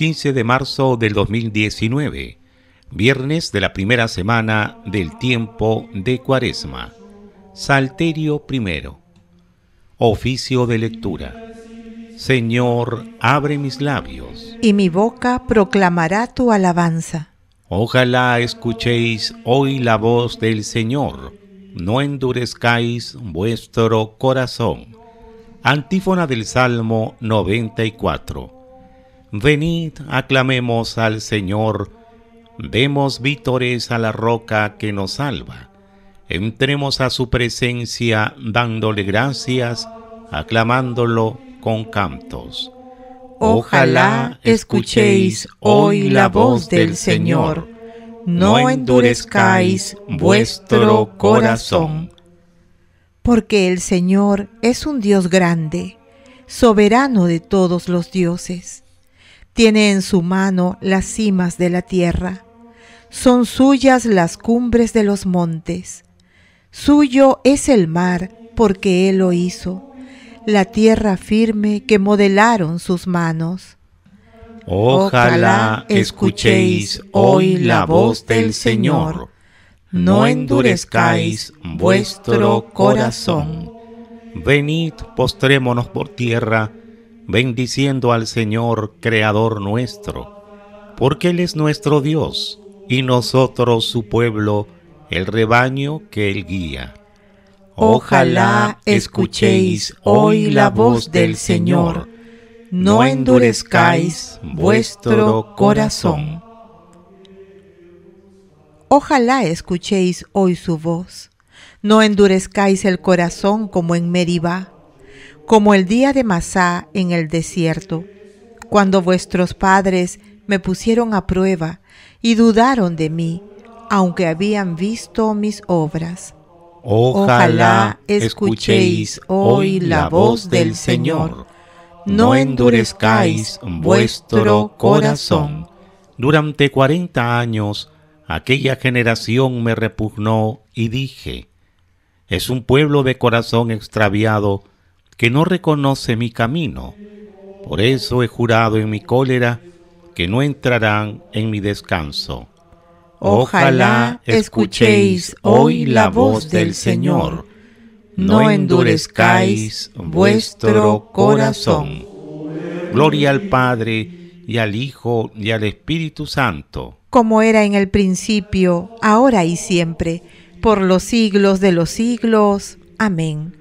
15 de marzo del 2019, viernes de la primera semana del tiempo de Cuaresma. Salterio primero. Oficio de lectura. Señor, abre mis labios. Y mi boca proclamará tu alabanza. Ojalá escuchéis hoy la voz del Señor, no endurezcáis vuestro corazón. Antífona del Salmo 94. Venid, aclamemos al Señor, demos vítores a la roca que nos salva. Entremos a su presencia dándole gracias, aclamándolo con cantos. Ojalá escuchéis hoy la voz del Señor, no endurezcáis vuestro corazón. Porque el Señor es un Dios grande, soberano de todos los dioses tiene en su mano las cimas de la tierra. Son suyas las cumbres de los montes. Suyo es el mar porque Él lo hizo, la tierra firme que modelaron sus manos. Ojalá escuchéis hoy la voz del Señor. No endurezcáis vuestro corazón. Venid, postrémonos por tierra bendiciendo al Señor, Creador nuestro, porque Él es nuestro Dios, y nosotros su pueblo, el rebaño que Él guía. Ojalá escuchéis hoy la voz del Señor, no endurezcáis vuestro corazón. Ojalá escuchéis hoy su voz, no endurezcáis el corazón como en Meribá como el día de Masá en el desierto, cuando vuestros padres me pusieron a prueba y dudaron de mí, aunque habían visto mis obras. Ojalá escuchéis hoy la voz del Señor. No endurezcáis vuestro corazón. Durante cuarenta años aquella generación me repugnó y dije, es un pueblo de corazón extraviado que no reconoce mi camino. Por eso he jurado en mi cólera que no entrarán en mi descanso. Ojalá escuchéis hoy la voz del Señor. No endurezcáis vuestro corazón. Gloria al Padre y al Hijo y al Espíritu Santo. Como era en el principio, ahora y siempre, por los siglos de los siglos. Amén.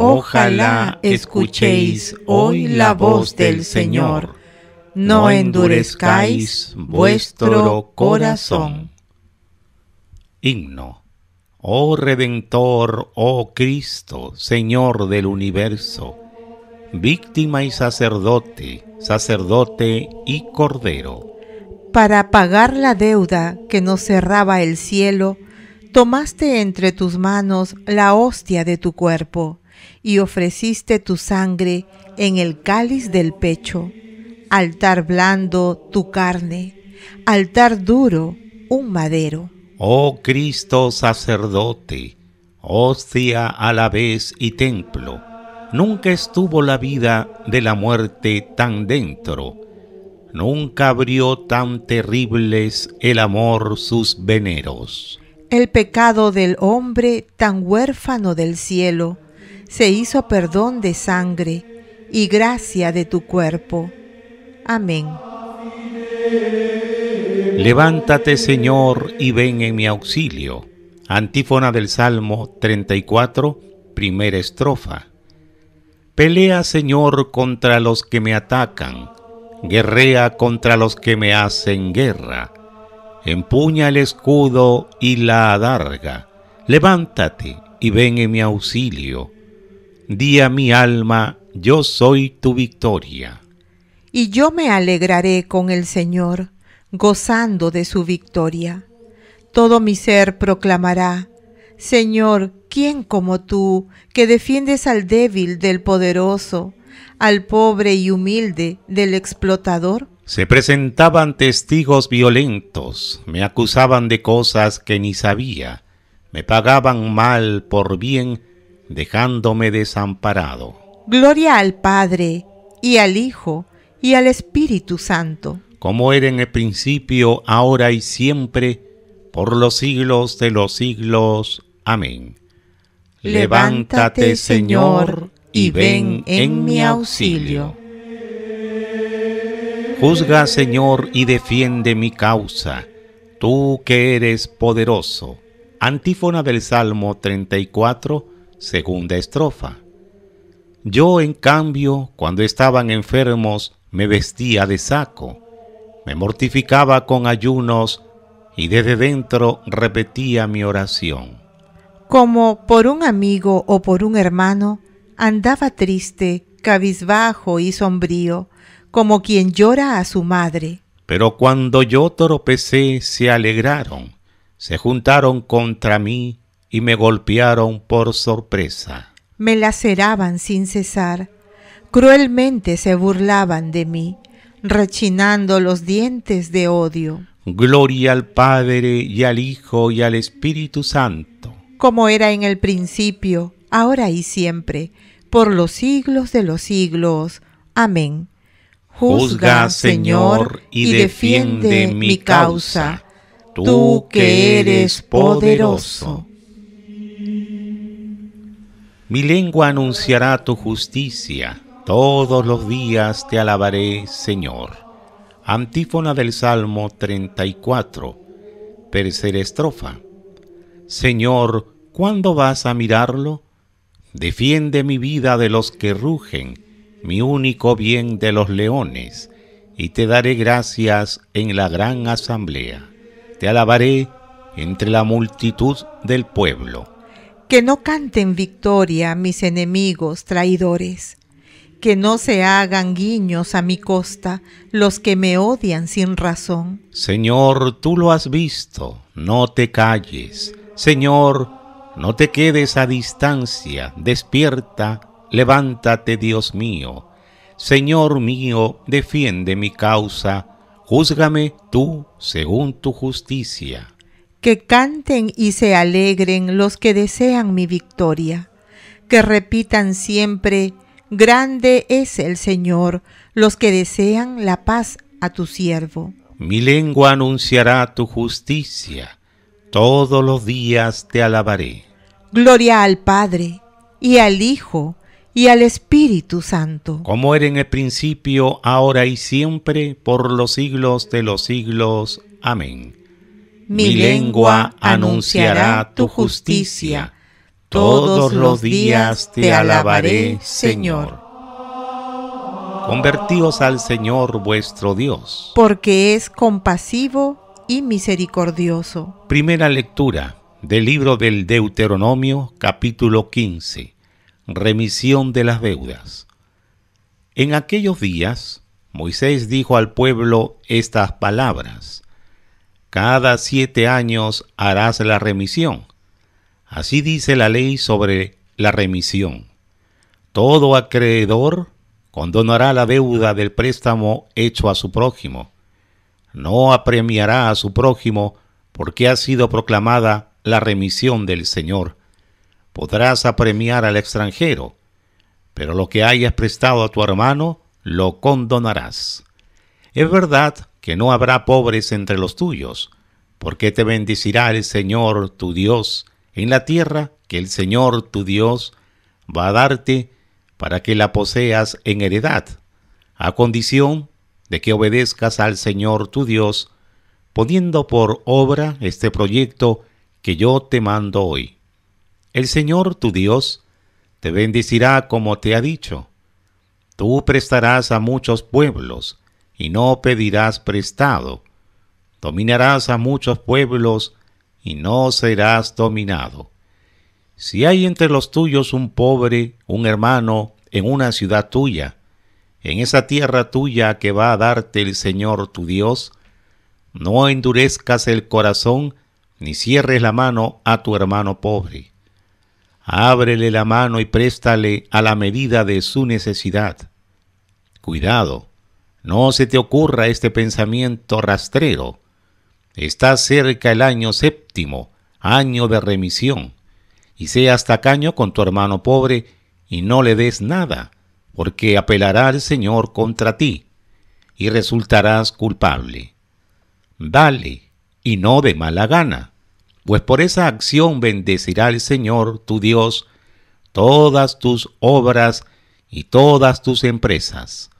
Ojalá escuchéis hoy la voz del Señor, no endurezcáis vuestro corazón. Himno. Oh Redentor, oh Cristo, Señor del universo, víctima y sacerdote, sacerdote y cordero. Para pagar la deuda que nos cerraba el cielo, tomaste entre tus manos la hostia de tu cuerpo y ofreciste tu sangre en el cáliz del pecho, altar blando tu carne, altar duro un madero. Oh Cristo sacerdote, hostia a la vez y templo, nunca estuvo la vida de la muerte tan dentro, nunca abrió tan terribles el amor sus veneros. El pecado del hombre tan huérfano del cielo se hizo perdón de sangre y gracia de tu cuerpo. Amén. Levántate, Señor, y ven en mi auxilio. Antífona del Salmo 34, primera estrofa. Pelea, Señor, contra los que me atacan. Guerrea contra los que me hacen guerra empuña el escudo y la adarga, levántate y ven en mi auxilio. Di a mi alma, yo soy tu victoria. Y yo me alegraré con el Señor, gozando de su victoria. Todo mi ser proclamará, Señor, ¿quién como tú, que defiendes al débil del poderoso, al pobre y humilde del explotador? Se presentaban testigos violentos, me acusaban de cosas que ni sabía, me pagaban mal por bien, dejándome desamparado. Gloria al Padre, y al Hijo, y al Espíritu Santo. Como era en el principio, ahora y siempre, por los siglos de los siglos. Amén. Levántate, Señor, y ven en mi auxilio. Juzga, Señor, y defiende mi causa, tú que eres poderoso. Antífona del Salmo 34, segunda estrofa. Yo, en cambio, cuando estaban enfermos, me vestía de saco, me mortificaba con ayunos y desde dentro repetía mi oración. Como por un amigo o por un hermano, andaba triste, cabizbajo y sombrío, como quien llora a su madre. Pero cuando yo tropecé, se alegraron, se juntaron contra mí y me golpearon por sorpresa. Me laceraban sin cesar, cruelmente se burlaban de mí, rechinando los dientes de odio. Gloria al Padre y al Hijo y al Espíritu Santo. Como era en el principio, ahora y siempre, por los siglos de los siglos. Amén. Juzga, Señor, y defiende mi causa, tú que eres poderoso. Mi lengua anunciará tu justicia, todos los días te alabaré, Señor. Antífona del Salmo 34, tercera estrofa. Señor, ¿cuándo vas a mirarlo? Defiende mi vida de los que rugen mi único bien de los leones, y te daré gracias en la gran asamblea. Te alabaré entre la multitud del pueblo. Que no canten victoria mis enemigos traidores, que no se hagan guiños a mi costa los que me odian sin razón. Señor, tú lo has visto, no te calles. Señor, no te quedes a distancia, despierta Levántate, Dios mío. Señor mío, defiende mi causa. Júzgame tú según tu justicia. Que canten y se alegren los que desean mi victoria. Que repitan siempre, Grande es el Señor, los que desean la paz a tu siervo. Mi lengua anunciará tu justicia, todos los días te alabaré. Gloria al Padre, y al Hijo, y al Espíritu Santo. Como era en el principio, ahora y siempre, por los siglos de los siglos. Amén. Mi lengua anunciará tu justicia. Todos los días te alabaré, Señor. Convertíos al Señor vuestro Dios. Porque es compasivo y misericordioso. Primera lectura del libro del Deuteronomio capítulo 15 remisión de las deudas. En aquellos días, Moisés dijo al pueblo estas palabras, Cada siete años harás la remisión. Así dice la ley sobre la remisión. Todo acreedor condonará la deuda del préstamo hecho a su prójimo. No apremiará a su prójimo porque ha sido proclamada la remisión del Señor podrás apremiar al extranjero, pero lo que hayas prestado a tu hermano lo condonarás. Es verdad que no habrá pobres entre los tuyos, porque te bendecirá el Señor tu Dios en la tierra que el Señor tu Dios va a darte para que la poseas en heredad, a condición de que obedezcas al Señor tu Dios, poniendo por obra este proyecto que yo te mando hoy. El Señor tu Dios te bendecirá como te ha dicho. Tú prestarás a muchos pueblos y no pedirás prestado. Dominarás a muchos pueblos y no serás dominado. Si hay entre los tuyos un pobre, un hermano, en una ciudad tuya, en esa tierra tuya que va a darte el Señor tu Dios, no endurezcas el corazón ni cierres la mano a tu hermano pobre ábrele la mano y préstale a la medida de su necesidad. Cuidado, no se te ocurra este pensamiento rastrero. Está cerca el año séptimo, año de remisión, y seas tacaño con tu hermano pobre y no le des nada, porque apelará el Señor contra ti y resultarás culpable. Dale, y no de mala gana pues por esa acción bendecirá el Señor tu Dios todas tus obras y todas tus empresas.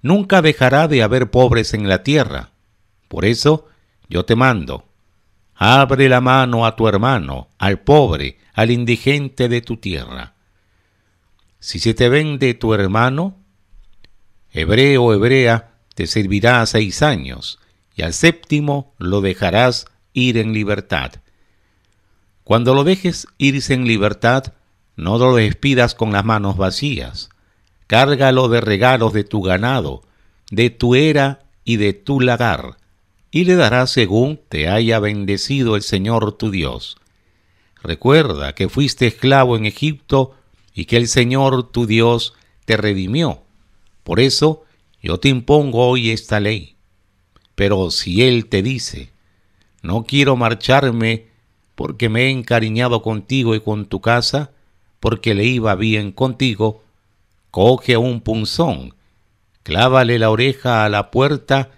Nunca dejará de haber pobres en la tierra. Por eso yo te mando, abre la mano a tu hermano, al pobre, al indigente de tu tierra. Si se te vende tu hermano, hebreo o hebrea, te servirá seis años, y al séptimo lo dejarás ir en libertad. Cuando lo dejes irse en libertad, no lo despidas con las manos vacías. Cárgalo de regalos de tu ganado, de tu era y de tu lagar, y le darás según te haya bendecido el Señor tu Dios. Recuerda que fuiste esclavo en Egipto y que el Señor tu Dios te redimió. Por eso yo te impongo hoy esta ley. Pero si Él te dice, no quiero marcharme porque me he encariñado contigo y con tu casa, porque le iba bien contigo, coge un punzón, clávale la oreja a la puerta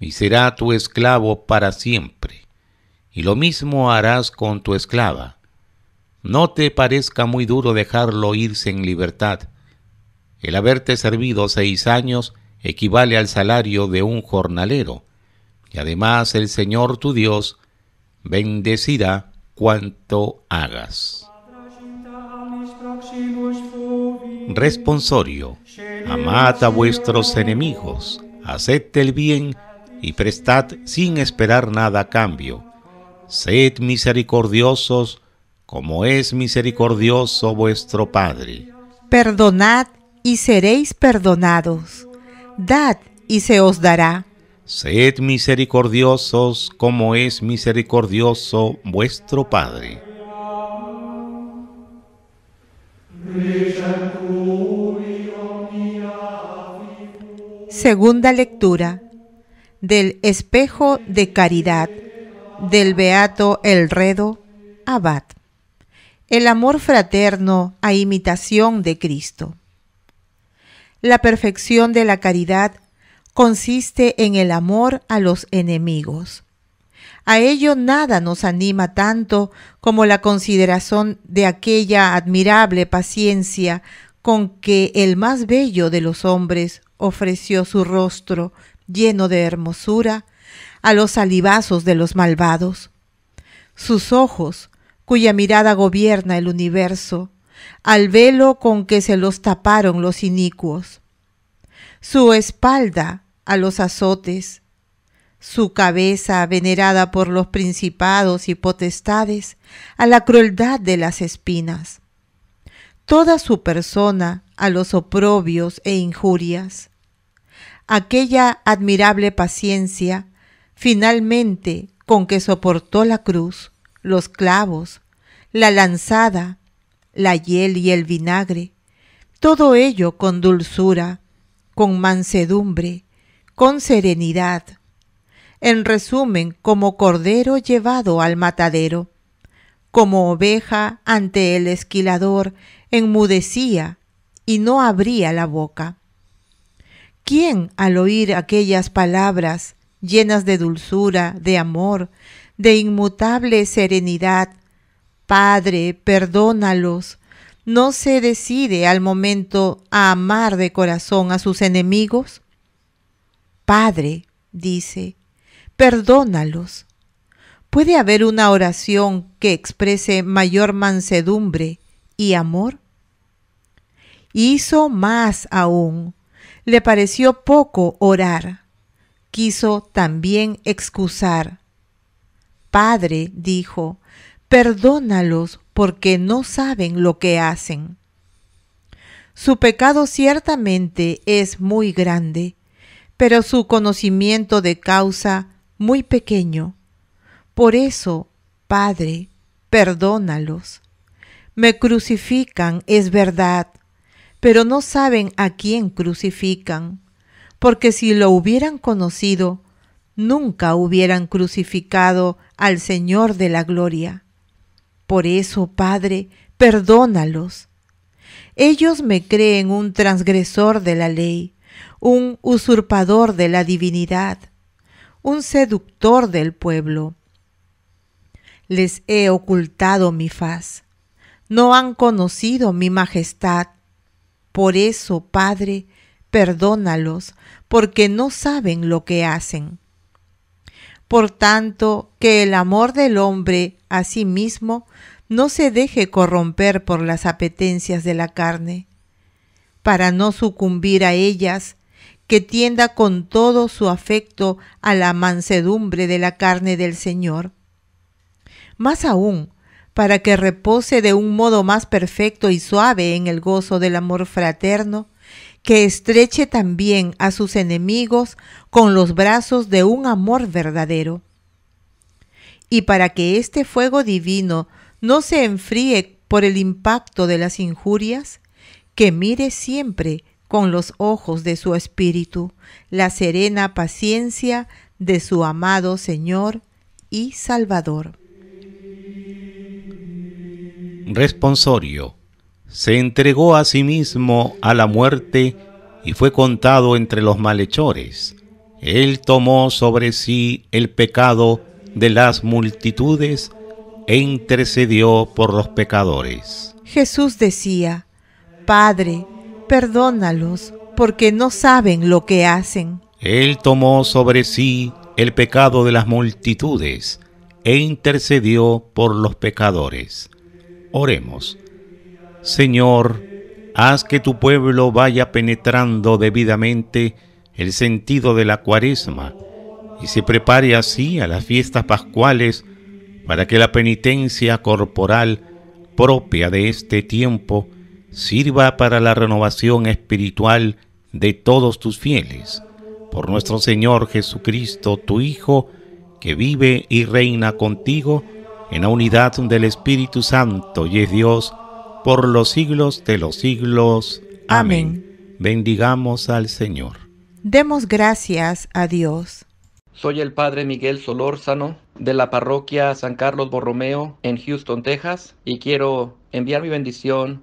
y será tu esclavo para siempre. Y lo mismo harás con tu esclava. No te parezca muy duro dejarlo irse en libertad. El haberte servido seis años equivale al salario de un jornalero, y además el Señor tu Dios bendecirá cuanto hagas. Responsorio. Amad a vuestros enemigos, haced el bien y prestad sin esperar nada a cambio. Sed misericordiosos como es misericordioso vuestro Padre. Perdonad y seréis perdonados. Dad y se os dará. Sed misericordiosos como es misericordioso vuestro Padre. Segunda lectura del espejo de caridad del Beato Elredo Abad. El amor fraterno a imitación de Cristo. La perfección de la caridad consiste en el amor a los enemigos. A ello nada nos anima tanto como la consideración de aquella admirable paciencia con que el más bello de los hombres ofreció su rostro lleno de hermosura a los salivazos de los malvados. Sus ojos, cuya mirada gobierna el universo, al velo con que se los taparon los inicuos, su espalda a los azotes, su cabeza venerada por los principados y potestades, a la crueldad de las espinas, toda su persona a los oprobios e injurias. Aquella admirable paciencia, finalmente, con que soportó la cruz, los clavos, la lanzada, la hiel y el vinagre, todo ello con dulzura, con mansedumbre, con serenidad, en resumen, como cordero llevado al matadero, como oveja ante el esquilador, enmudecía y no abría la boca. ¿Quién al oír aquellas palabras llenas de dulzura, de amor, de inmutable serenidad, Padre, perdónalos, no se decide al momento a amar de corazón a sus enemigos? Padre, dice, perdónalos. ¿Puede haber una oración que exprese mayor mansedumbre y amor? Hizo más aún. Le pareció poco orar. Quiso también excusar. Padre, dijo, perdónalos porque no saben lo que hacen. Su pecado ciertamente es muy grande, pero su conocimiento de causa muy pequeño. Por eso, Padre, perdónalos. Me crucifican, es verdad, pero no saben a quién crucifican, porque si lo hubieran conocido, nunca hubieran crucificado al Señor de la Gloria. Por eso, Padre, perdónalos. Ellos me creen un transgresor de la ley, un usurpador de la divinidad, un seductor del pueblo. Les he ocultado mi faz. No han conocido mi majestad. Por eso, Padre, perdónalos, porque no saben lo que hacen. Por tanto, que el amor del hombre a sí mismo no se deje corromper por las apetencias de la carne, para no sucumbir a ellas, que tienda con todo su afecto a la mansedumbre de la carne del Señor. Más aún, para que repose de un modo más perfecto y suave en el gozo del amor fraterno, que estreche también a sus enemigos con los brazos de un amor verdadero. Y para que este fuego divino no se enfríe por el impacto de las injurias, que mire siempre con los ojos de su espíritu la serena paciencia de su amado Señor y Salvador. Responsorio se entregó a sí mismo a la muerte y fue contado entre los malhechores. Él tomó sobre sí el pecado de las multitudes e intercedió por los pecadores. Jesús decía, Padre, perdónalos, porque no saben lo que hacen. Él tomó sobre sí el pecado de las multitudes e intercedió por los pecadores. Oremos. Señor, haz que tu pueblo vaya penetrando debidamente el sentido de la cuaresma y se prepare así a las fiestas pascuales para que la penitencia corporal propia de este tiempo sirva para la renovación espiritual de todos tus fieles. Por nuestro Señor Jesucristo, tu Hijo, que vive y reina contigo en la unidad del Espíritu Santo y es Dios, por los siglos de los siglos. Amén. Bendigamos al Señor. Demos gracias a Dios. Soy el Padre Miguel Solórzano de la parroquia San Carlos Borromeo en Houston, Texas, y quiero enviar mi bendición